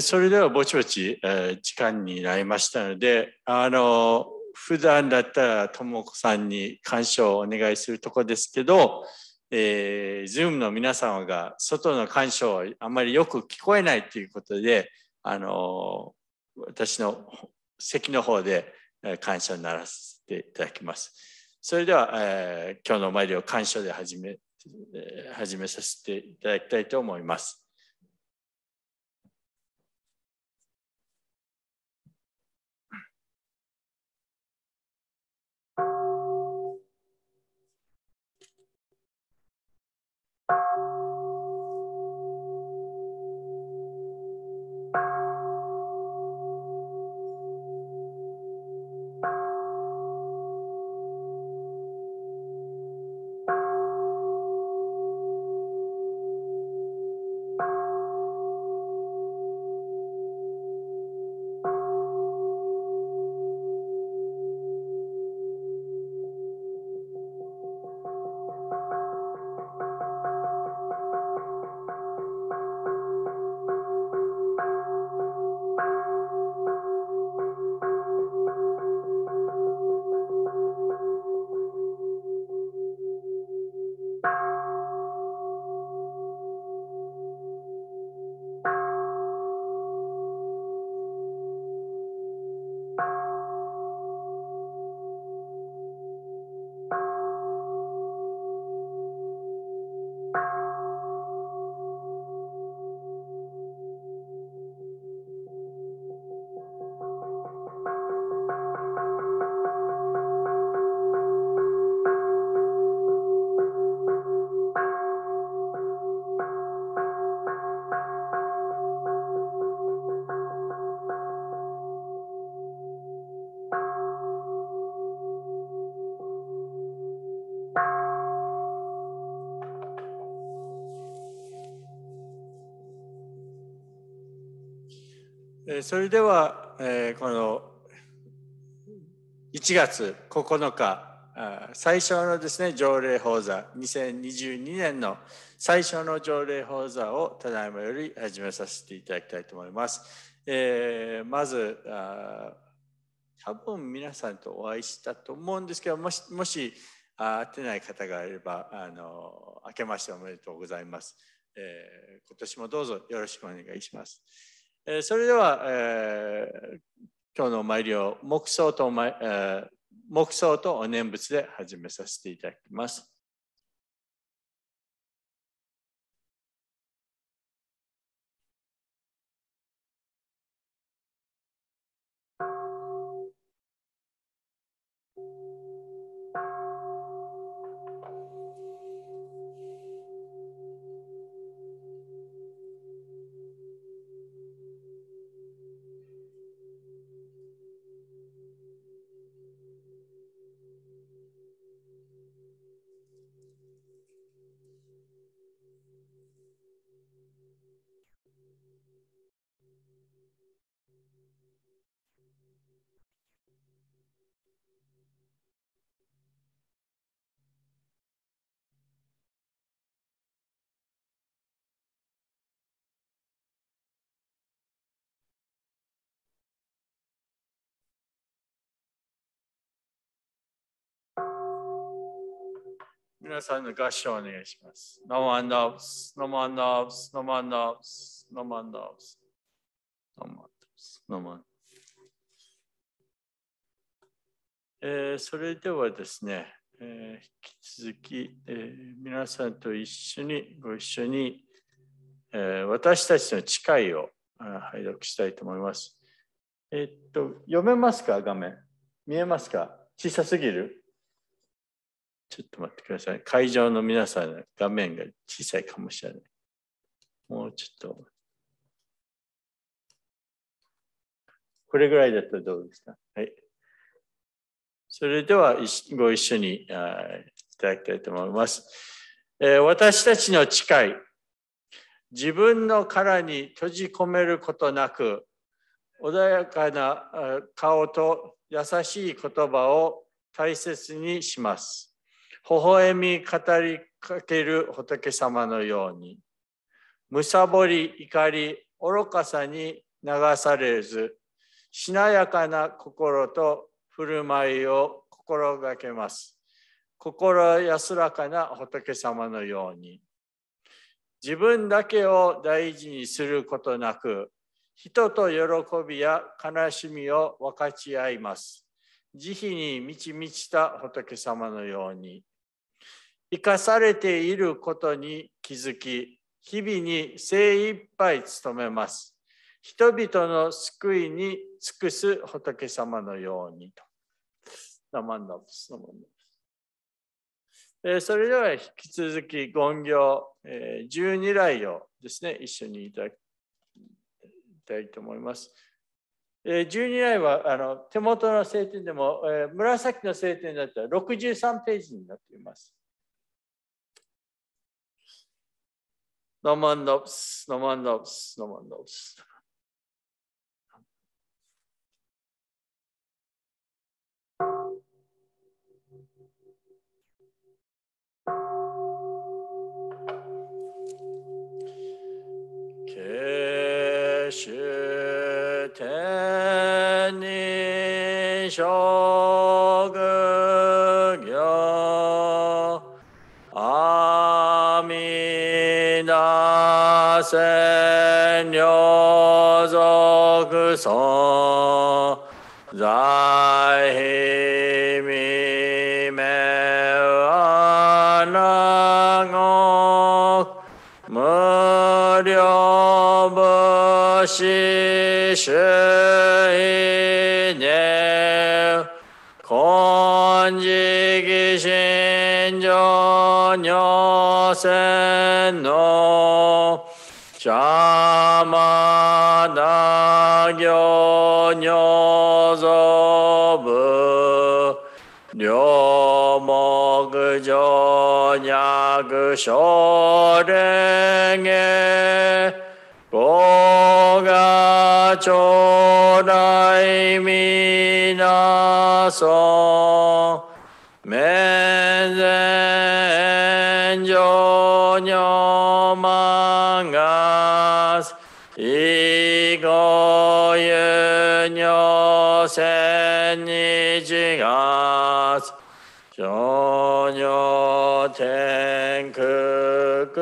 それではぼちぼち、えー、時間になりましたので、あの、普段だったらとも子さんに鑑賞をお願いするとこですけど、えー、Zoom の皆様が外の鑑賞をあまりよく聞こえないということで、あの、私の席の方で鑑賞にならせていただきます。それでは、えー、今日のお参りを鑑賞で始め、始めさせていただきたいと思います。それでは、えー、この1月9日最初のですね条例法座2022年の最初の条例法座をただいまより始めさせていただきたいと思います。えー、まず多分皆さんとお会いしたと思うんですけどもしもし会ってない方があればあの明けましておめでとうございます。えー、今年もどうぞよろしくお願いします。えそれでは、えー、今日のお参りを黙想とまえー、黙想とお念仏で始めさせていただきます。皆さんの合唱をお願いします。No one loves, no one loves, no one loves, no one loves, no one loves, no one. o え s それではですね、えー、引き続き、えー、皆さんと一緒にご一緒に、えー、私たちの誓いを拝読したいと思います。えー、っと読めますか画面見えますか小さすぎるちょっと待ってください。会場の皆さん、画面が小さいかもしれない。もうちょっと。これぐらいだとどうですかはい。それでは、ご一緒にあいただきたいと思います。えー、私たちの誓い、自分の殻に閉じ込めることなく、穏やかな顔と優しい言葉を大切にします。微笑み語りかける仏様のように、むさぼり怒り愚かさに流されず、しなやかな心と振る舞いを心がけます。心安らかな仏様のように。自分だけを大事にすることなく、人と喜びや悲しみを分かち合います。慈悲に満ち満ちた仏様のように。生かされていることに気づき、日々に精一杯努めます。人々の救いに尽くす仏様のようにと。それでは引き続き言行12来をですね、一緒にいただきたいと思います。12来はあの手元の聖典でも、紫の聖典だったら63ページになっています。no one knows. no one knows. no one knows. Keshe 千両族尊所蓮華法が頂戴みなそ面前上女満月以後有女千日月 전혀 된그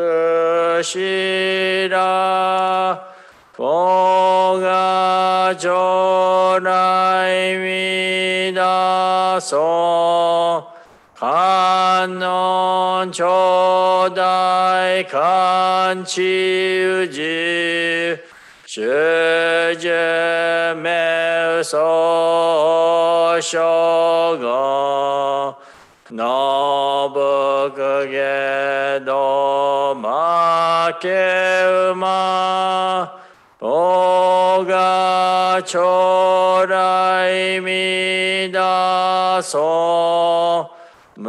끝이라 봉하 전라이미다소 간논 조다이 간치우지 슈제 매소쇼가 ノブクゲドマケウマオガチョらいみだそむ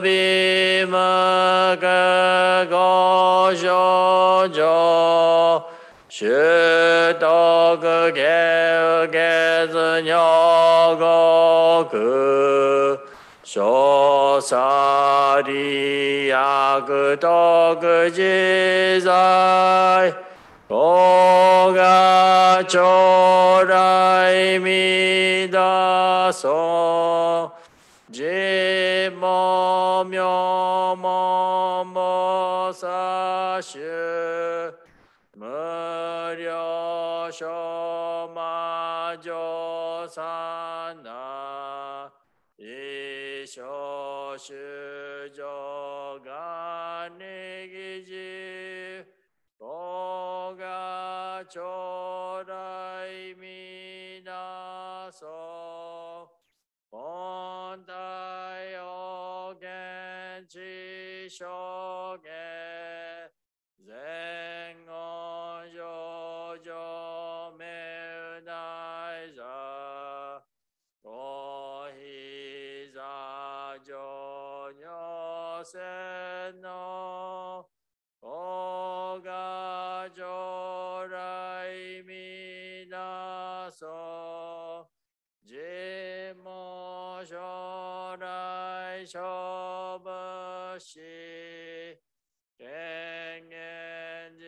びむくごじょじょしゅとくげうげずにょごくサリヤグトグジザイオガチョライミダソジモミョモモサシュ無料ショマジョサ Worship. 所来娑婆悉，正念即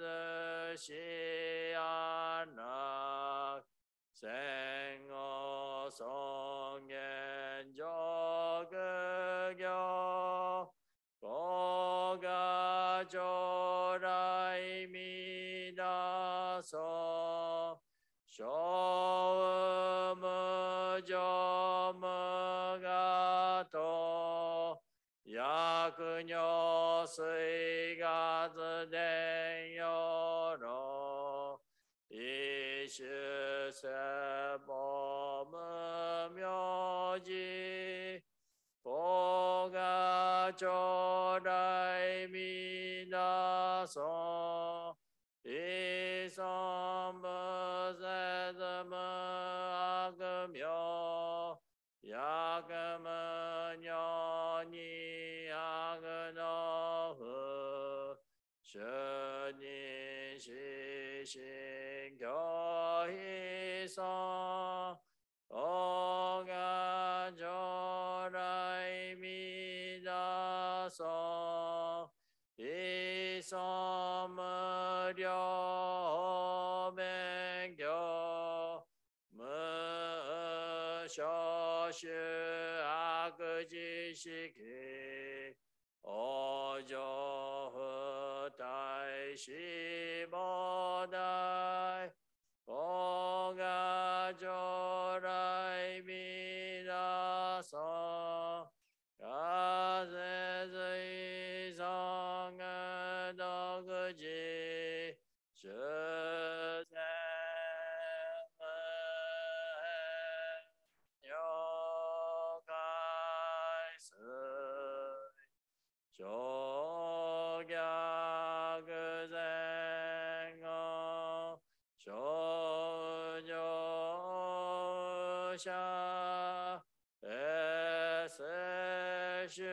是悉阿那，生我诵念作歌教，我家所来弥达所。く尿水が図伝よろ一種せぼむ名字法が将来하 맹겨 무셔시 아그지시기 어저 허다시 者エスシュ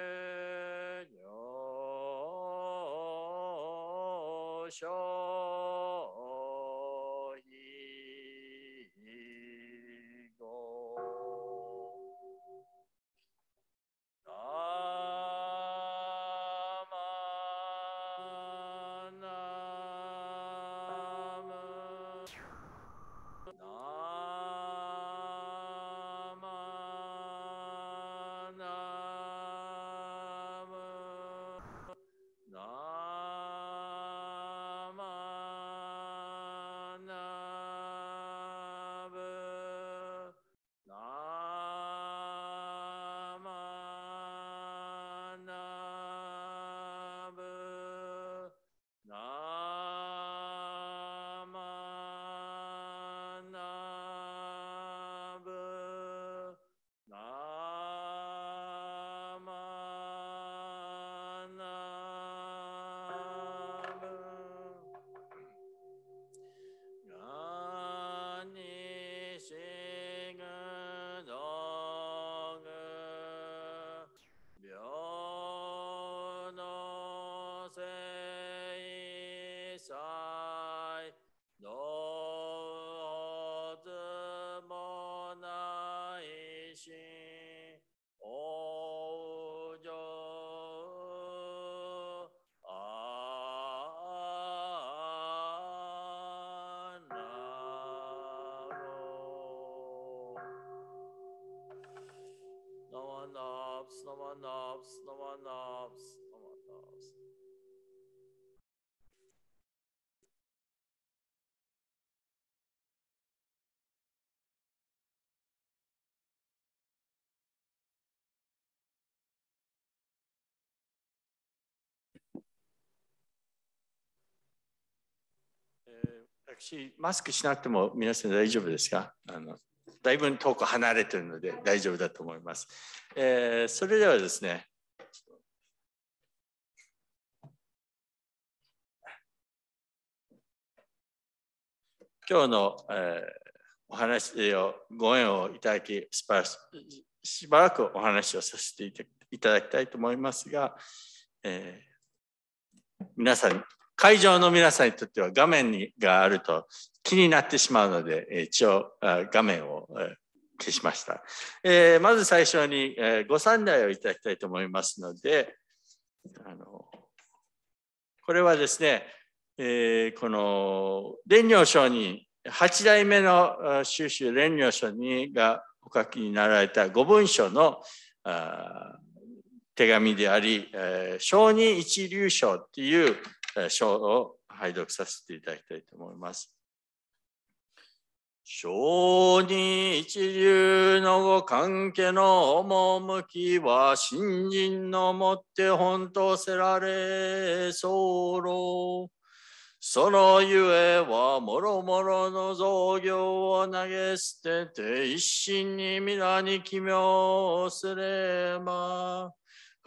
私、マスクしなくても皆さん大丈夫ですかあのだいぶ遠く離れてるので大丈夫だと思います。えー、それではですね、今日の、えー、お話をご縁をいただきしばしばらくお話をさせていただきたいと思いますが、えー、皆さん会場の皆さんにとっては画面にがあると気になってしまうので、一応画面を消しました。えー、まず最初に、えご参礼をいただきたいと思いますので、あのこれはですね、えー、この蓮如上人、8代目の修集蓮如上人がお書きになられた5文書の手紙であり、えー、承認一流章っていう章を拝読させていただきたいと思います。小児一流の関係の趣は新人のもって本当せられそう。そのゆえはもろもろの造業を投げ捨てて一心に皆に奇妙すれば。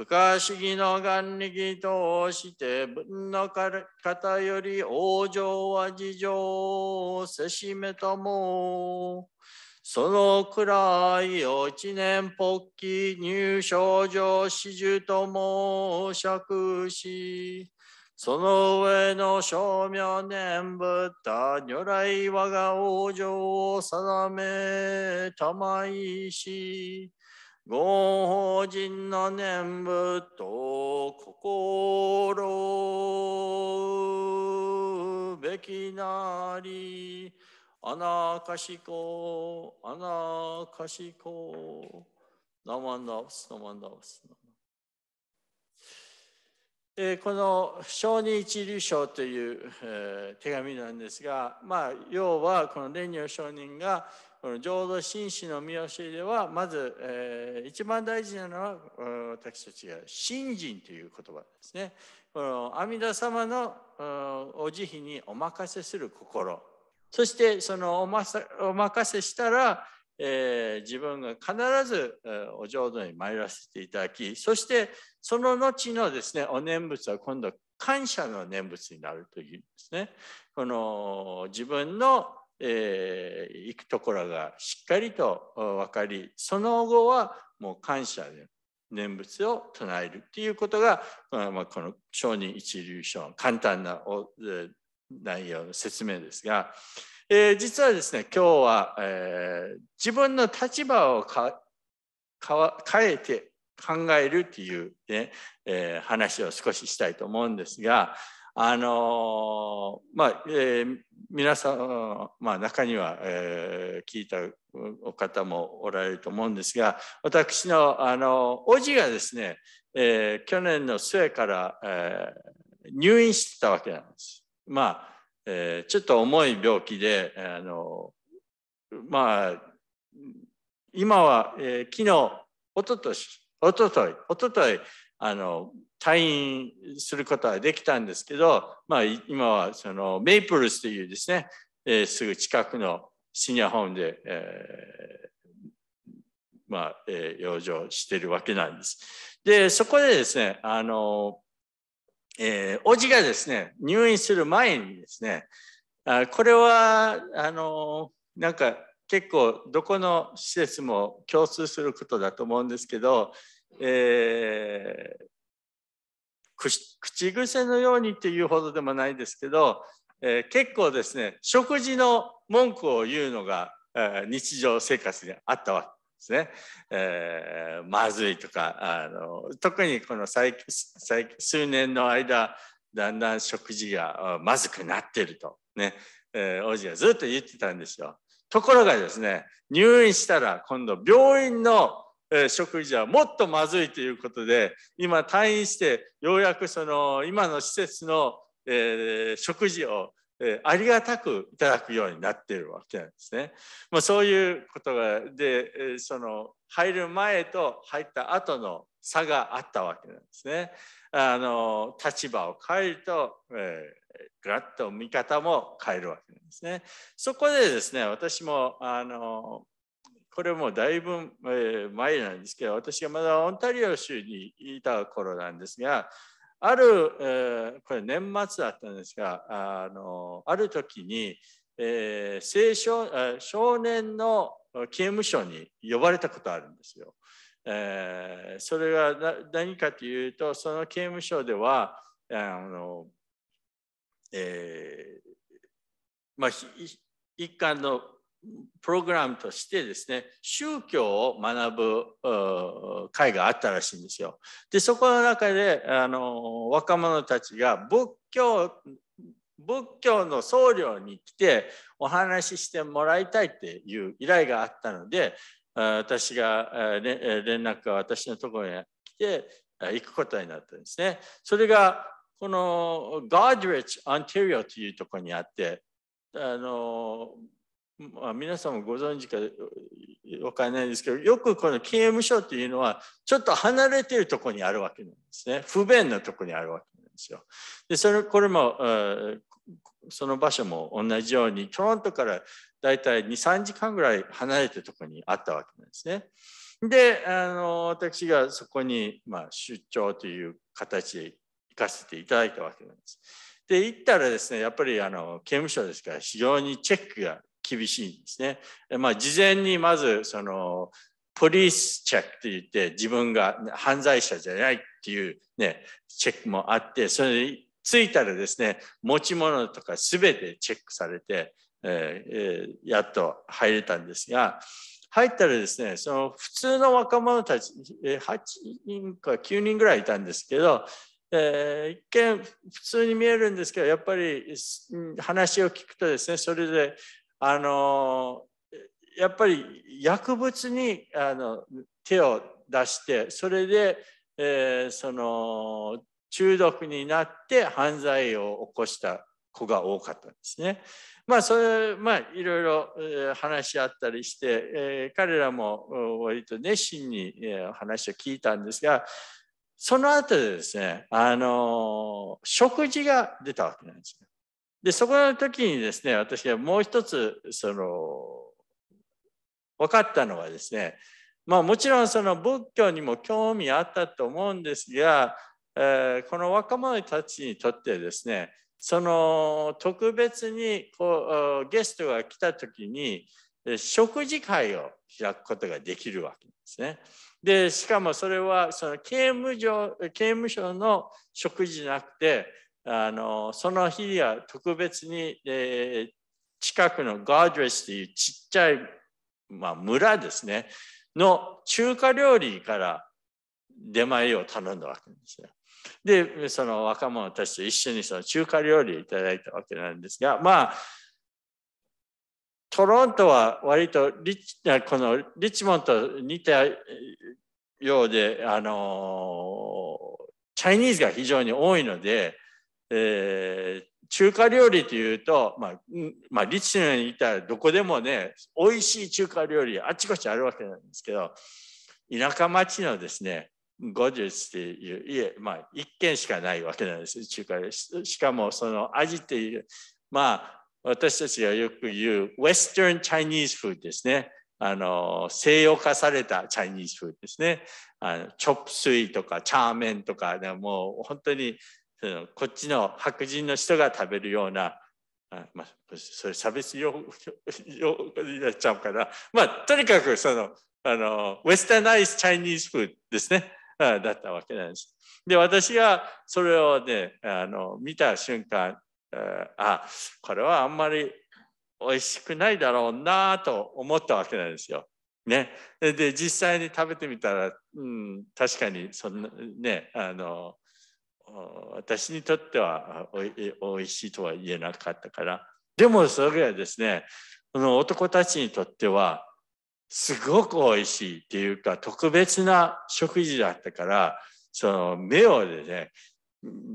不可思議の眼力として分の方より往生は事情をせしめともそのくらいを一年ぽっき入賞状始終とも釈しその上の正明念仏た如来我が往生を定めたまいしご法人の念仏と心べきなり、あなかしこ、あなかしこ、ナまんダう。す、ナまんダう。す。えこの「承認一流章」という、え手紙なんですが、まあ、要はこの蓮如上人がこの浄土真摯の見教えではまず、えー、一番大事なのは私たちが信心という言葉ですねこの阿弥陀様のお慈悲にお任せする心そしてそのおまさお任せしたら、えー、自分が必ず、お浄土に参らせていただきそしてその後のですねお念仏は今度感謝の念仏になるというんですね。この自分のえー、行くところがしっかりと分かりその後はもう感謝で念仏を唱えるっていうことが、まあ、この「承認一流書」簡単な内容の説明ですが、えー、実はですね今日は、えー、自分の立場をか変えて考えるっていうね、ねえー、話を少ししたいと思うんですが、あのまあ、えー、皆さん、まあ、中には、えー、聞いたお方もおられると思うんですが私のあの叔父がですね、えー、去年の末から、え入院してたわけなんです。まあえちょっと重い病気であの、まあ、今は、え昨日おととしおとといおとといあの退院することはできたんですけど、まあ、今はそのメイプルスというですね、えー、すぐ近くのシニアホームで、えー、まあ、えー、養生してるわけなんです。で、そこでですね、あの、えー、おじがですね、入院する前にですね、あこれは、あの、なんか結構どこの施設も共通することだと思うんですけど、えー、口癖のようにっていうほどでもないですけど、えー、結構ですね食事の文句を言うのが、えー、日常生活にあったわけですね。えー、まずいとかあの特にこの最近数年の間だんだん食事がまずくなってるとね、えー、王子がずっと言ってたんですよ。ところがですね入院したら今度病院の食事はもっとまずいということで今退院してようやくその今の施設の、え食事を、えありがたくいただくようになっているわけなんですね。まあ、そういうことがで、えその入る前と入った後の差があったわけなんですね。あの立場を変えると、えー、ガッと見方も変えるわけなんですね。そこでですね私もあのこれもだいぶ前なんですけど私がまだオンタリオ州にいた頃なんですがある、えー、これ年末だったんですがあのある時に、えー、青少少年の刑務所に呼ばれたことあるんですよ。えー、それは何かというとその刑務所ではあの、えーまあ、一貫のプログラムとしてですね宗教を学ぶ会があったらしいんですよ。でそこの中であの若者たちが仏教仏教の僧侶に来てお話ししてもらいたいっていう依頼があったので私が連絡が私のところに来て行くことになったんですね。それがこの Godrich, Ontario というところにあってあのまあ、皆さんもご存知かわからないですけどよくこの刑務所というのはちょっと離れてるとこにあるわけなんですね不便なとこにあるわけなんですよ。でそれこれもその場所も同じようにトロントからだいたい23時間ぐらい離れてるとこにあったわけなんですね。であの私がそこに、まあ、出張という形で行かせていただいたわけなんです。で行ったらですねやっぱりあの刑務所ですから非常にチェックが厳しいんですね。まあ、事前にまずそのポリスチェックって言って自分が犯罪者じゃないっていうね、チェックもあって、それに着いたらですね、持ち物とか全てチェックされて、えー、やっと入れたんですが、入ったらですね、その普通の若者たち、8人か9人ぐらいいたんですけど、えー、一見普通に見えるんですけど、やっぱり話を聞くとですね、それであのやっぱり薬物にあの手を出してそれで、えー、その中毒になって犯罪を起こした子が多かったんですね。まあそれまあいろいろ話し合ったりして、えー、彼らも割と熱心に話を聞いたんですがその後でですねあの食事が出たわけなんですね。で、そこの時にですね、私はもう一つ、その、分かったのはですね、まあもちろんその仏教にも興味あったと思うんですが、えー、この若者たちにとってですね、その特別にこうゲストが来た時に食事会を開くことができるわけですね。でしかもそれはその刑務所刑務所の食事じゃなくてあのその日は特別に、えー、近くのガードレスというちっちゃい、まあ、村ですねの中華料理から出前を頼んだわけですよ。でその若者たちと一緒にその中華料理をいただいたわけなんですがまあトロントは割とリッこのリッチモンと似たようであのチャイニーズが非常に多いのでえー、中華料理というと、まあ、まあ、リチュにいたらどこでもね、美味しい中華料理あちこちあるわけなんですけど、田舎町のですね、ゴジっていう家、まあ、一軒しかないわけなんです、中華料理。しかもその味っていう、まあ、私たちがよく言う、Western Chinese food ですね。あの、西洋化された Chinese food ですね。あのチョップスイとかチャーメンとか、ね、もう本当にそのこっちの白人の人が食べるようなあまあ、それ差別用語になっちゃうから、まあ、とにかくそのあのウェスタナイスチャイニーズフードですねだったわけなんです。で私はそれをねあの見た瞬間あこれはあんまり美味しくないだろうなと思ったわけなんですよ。ね、で実際に食べてみたら、うん、確かにそんなねあの私にとってはおいしいとは言えなかったからでもそれはですねこの男たちにとってはすごくおいしいっていうか特別な食事だったからその目をでね、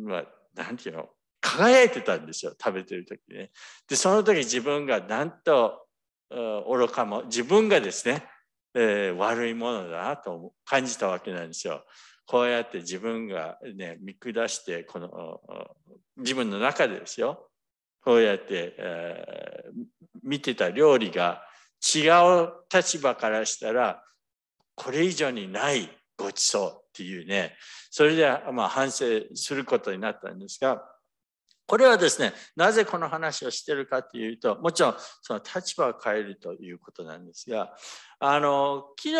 まあ、なんていうの輝いてたんですよ食べてる時ね。でその時自分がなんと愚かも自分がですね、えー、悪いものだなと感じたわけなんですよ。こうやって自分がね、見下して、この、自分の中でですよ、こうやって、えー、見てた料理が違う立場からしたら、これ以上にないごちそうっていうね、それで、まあ、反省することになったんですが、これはですね、なぜこの話をしてるかというと、もちろんその立場を変えるということなんですが、あの、昨日、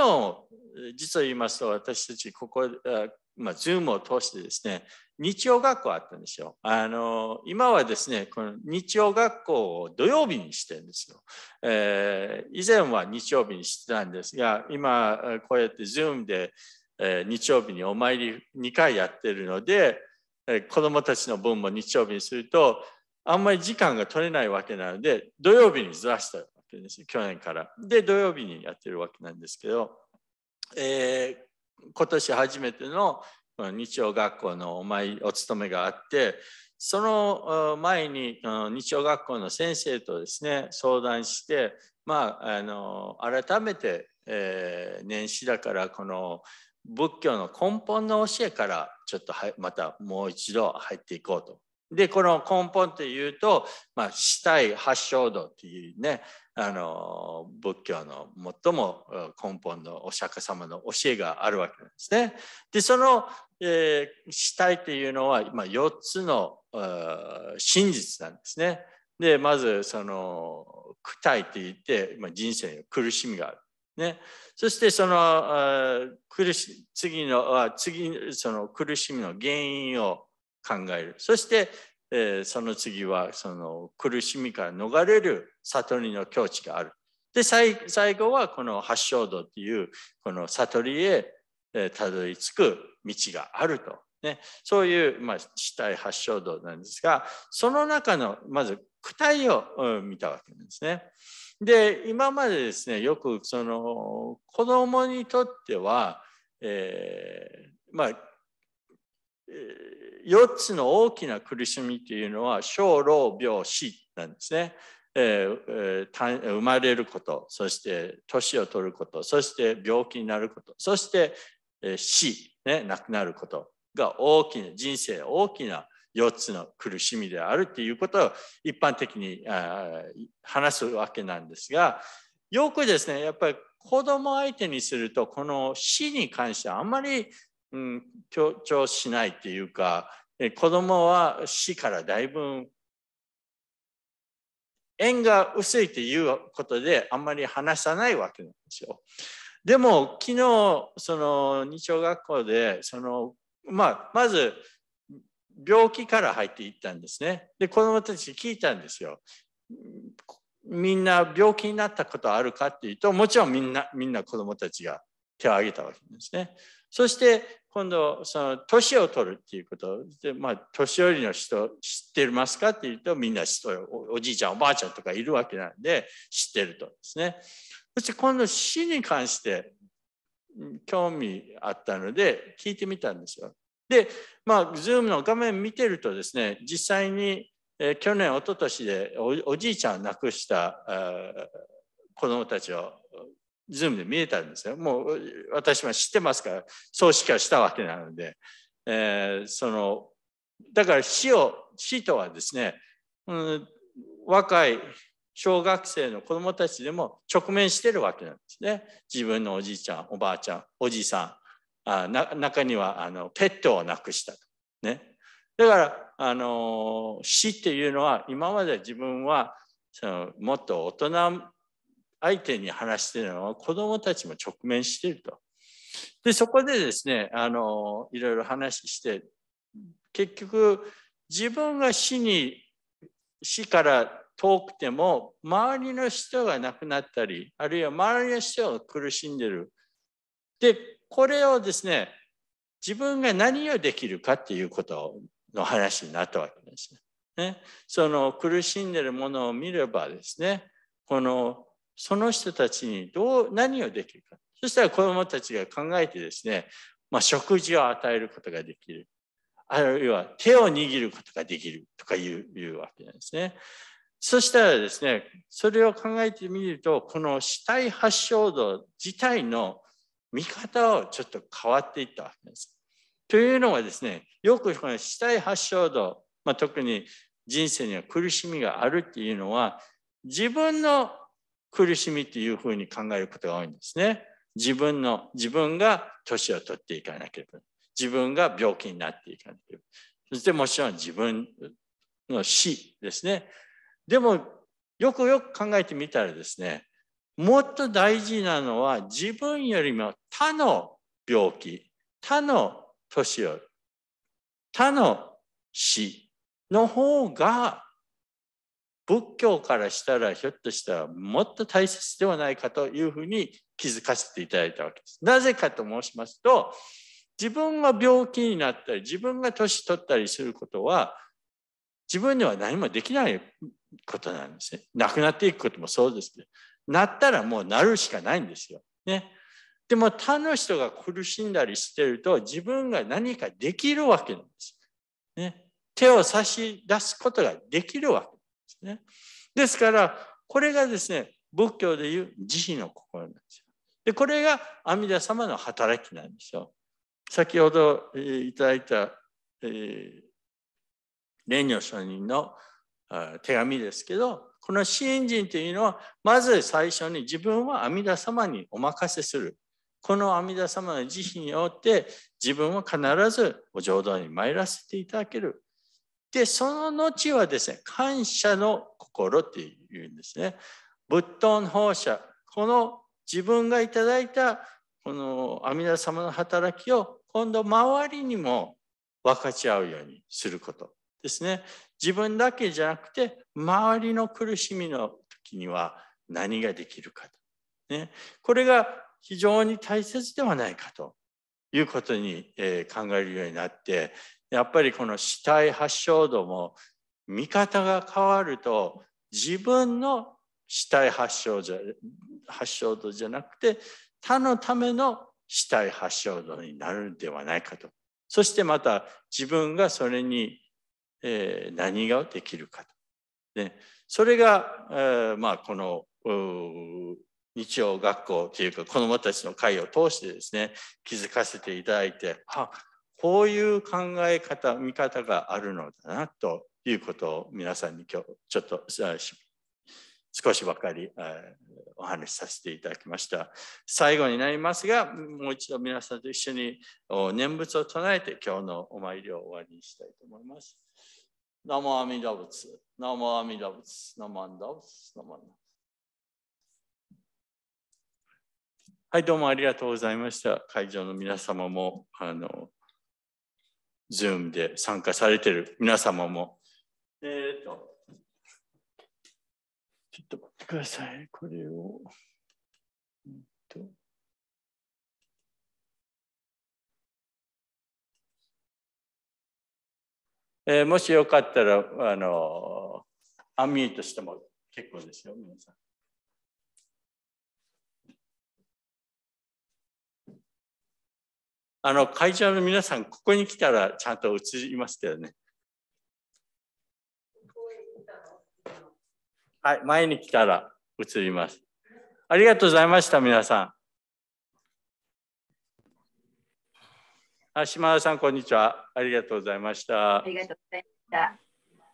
実を言いますと、私たちここ、まあ、ズームを通してですね、日曜学校あったんですよ。あの、今はですね、この日曜学校を土曜日にしてるんですよ。えー、以前は日曜日にしてたんですが、今、こうやってズームで、えー、日曜日にお参り2回やってるので、子どもたちの分も日曜日にするとあんまり時間が取れないわけなので土曜日にずらしたわけです去年から。で土曜日にやってるわけなんですけど、えー、今年初めての日曜学校のお前お勤めがあってその前に日曜学校の先生とですね相談してまああの改めて、えー、年始だからこの仏教の根本の教えからちょっとはまたもう一度入っていこうと。で、この根本というと、まあ、死体発祥度というね、あの、仏教の最も根本のお釈迦様の教えがあるわけなんですね。で、その、えー、死体というのは、今4つの真実なんですね。で、まず、その、苦体といって、まあ、人生の苦しみがある。ね、そしてその苦し次の次その苦しみの原因を考えるそして、えー、その次はその苦しみから逃れる悟りの境地があるで最後はこの八正道っていうこの悟りへたど、えー、り着く道があると、ね、そういう、まあ、死体八正道なんですがその中のまず躯体を、うん、見たわけなんですね。で今までですねよくその子どもにとっては、えー、まあ4つの大きな苦しみというのは小老病死なんですね、えー、生まれることそして年を取ることそして病気になることそして死、ね、亡くなることが大きな人生大きな4つの苦しみであるっていうことを一般的に話すわけなんですがよくですねやっぱり子供相手にするとこの死に関してはあんまり、うん、強調しないっていうか子供は死からだいぶ縁が薄いっていうことであんまり話さないわけなんですよ。でも昨日その日曜学校でその、まあ、まず病気から入っていったんですね。で、子供たち聞いたんですよ。みんな病気になったことあるかっていうと、もちろんみんな、みんな子供たちが手を挙げたわけですね。そして、今度、その、年を取るっていうことで、まあ、年寄りの人知ってますかっていうと、みんなおおじいちゃん、おばあちゃんとかいるわけなんで、知ってるとですね。そして今度、死に関して興味あったので、聞いてみたんですよ。で、まあ、Zoom の画面見てるとですね、実際に、えー、去年、一昨年でおじいちゃんを亡くした子どもたちを Zoom で見えたんですよ。もう私は知ってますから、葬式はしたわけなので、えー、そのだから死を死とはですね、うん、若い小学生の子どもたちでも直面してるわけなんですね自分のおじいちゃんおばあちゃんおじいさあな中にはあのペットを亡くしたと。ね、だからあの死っていうのは今まで自分はそのもっと大人相手に話してるのは子どもたちも直面してると。でそこでですねあのいろいろ話して結局自分が死に死から遠くても周りの人が亡くなったりあるいは周りの人が苦しんでるでこれをですね、自分が何をできるかっていうことの話になったわけですね。ねその苦しんでるものを見ればですね、このその人たちにどう何をできるか。そしたら子どもたちが考えてですね、まあ、食事を与えることができる。あるいは手を握ることができるとかいうわけなんですね。そしたらですね、それを考えてみると、この死体発症度自体の見方をちょっと変わっていったわけです。というのはですね、よくこの死体発症度、まあ、特に人生には苦しみがあるっていうのは、自分の苦しみっていうふうに考えることが多いんですね。自分の、自分が年を取っていかなければ、自分が病気になっていかなければ、そしてもちろん自分の死ですね。でも、よくよく考えてみたらですね、もっと大事なのは自分よりも他の病気、他の年寄り、他の死の方が仏教からしたらひょっとしたらもっと大切ではないかというふうに気づかせていただいたわけです。なぜかと申しますと自分が病気になったり自分が年取ったりすることは自分では何もできないことなんですね。亡くなっていくこともそうですけどなったらもうなるしかないんですよ。ね。でも他の人が苦しんだりしてると自分が何かできるわけなんです。ね。手を差し出すことができるわけなんですね。ですから、これがですね、仏教でいう慈悲の心なんですよ。で、これが阿弥陀様の働きなんですよ。先ほどいただいた、えー、蓮如上人の手紙ですけど、この信心というのは、まず最初に自分は阿弥陀様にお任せする。この阿弥陀様の慈悲によって、自分は必ずお浄土に参らせていただける。で、その後はですね、感謝の心っていうんですね。仏頓放射。この自分がいただいたこの阿弥陀様の働きを今度周りにも分かち合うようにすること。ですね自分だけじゃなくて周りの苦しみの時には何ができるかと、ね、これが非常に大切ではないかということに、え考えるようになってやっぱりこの死体発症度も見方が変わると自分の死体発症じゃ発症度じゃなくて他のための死体発症度になるんではないかとそしてまた自分がそれにえ何ができるかと。ね、それが、えー、まあ、この日曜学校というか子どもたちの会を通してですね気づかせていただいてあこういう考え方見方があるのだなということを皆さんに今日ちょっと少しばかり、えー、お話しさせていただきました最後になりますがもう一度皆さんと一緒に念仏を唱えて今日のお参りを終わりにしたいと思います。生モアミラ仏、ナモアミラ仏、ナモアンダ仏、ナモアンダはい、どうもありがとうございました。会場の皆様も、あの、ズームで参加されてる皆様も、えっ、ー、と、ちょっと待ってください、これを。えー、もしよかったら、あの、アンミートしても結構ですよ、皆さん。あの、会場の皆さん、ここに来たらちゃんと映りますけどね。はい、前に来たら映ります。ありがとうございました、皆さん。あ島田さん、こんにちは。ありがとうございました。ありがとうございま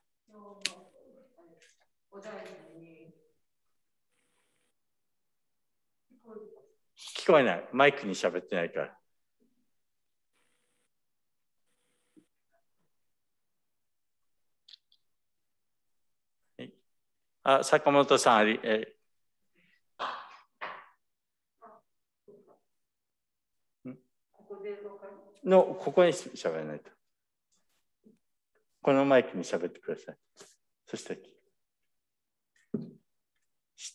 した。聞こえない。マイクに喋ってないから。あ坂本さんあり、えのここにしゃべらないと。このマイクにしゃべってください。そして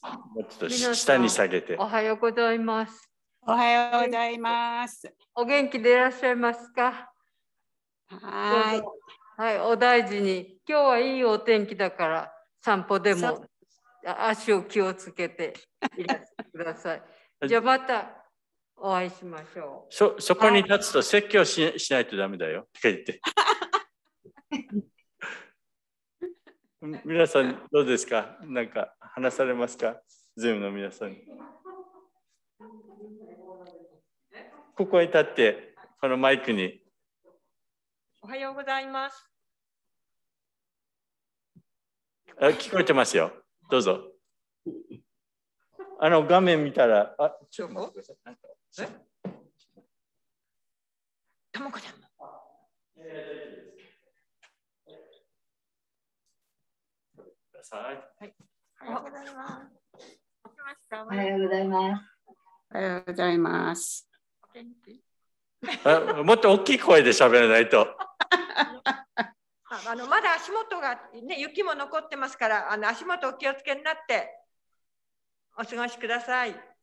もうちょっと下に下げて。おはようございます。おはようございます。お元気でいらっしゃいますかはい。はい、お大事に。今日はいいお天気だから、散歩でも足を気をつけていらしてください。じゃあまたお会いしましょう。そそこに立つと説教ししないとダメだよって 言って。皆さんどうですかなんか話されますかズームの皆さんここへ立ってこのマイクに。おはようございます。あ聞こえてますよ。どうぞ。あの画面見たら、あ、ちょっと待ってください。えともこちゃんも。はい。おはようございます。おはようございます。おはようございます。あもっと大きい声で喋らないと。あのまだ足元がね雪も残ってますからあの足元お気をつけになってお過ごしください。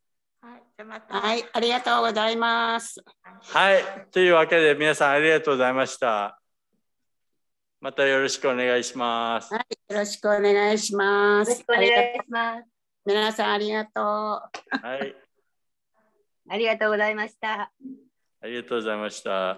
はい、じゃまた。はい、ありがとうございます。はい、というわけで皆さんありがとうございました。またよろしくお願いします。はい、よろしくお願いします。よろしくお願いします。皆さんありがとう。はい。ありがとうございました。ありがとうございました。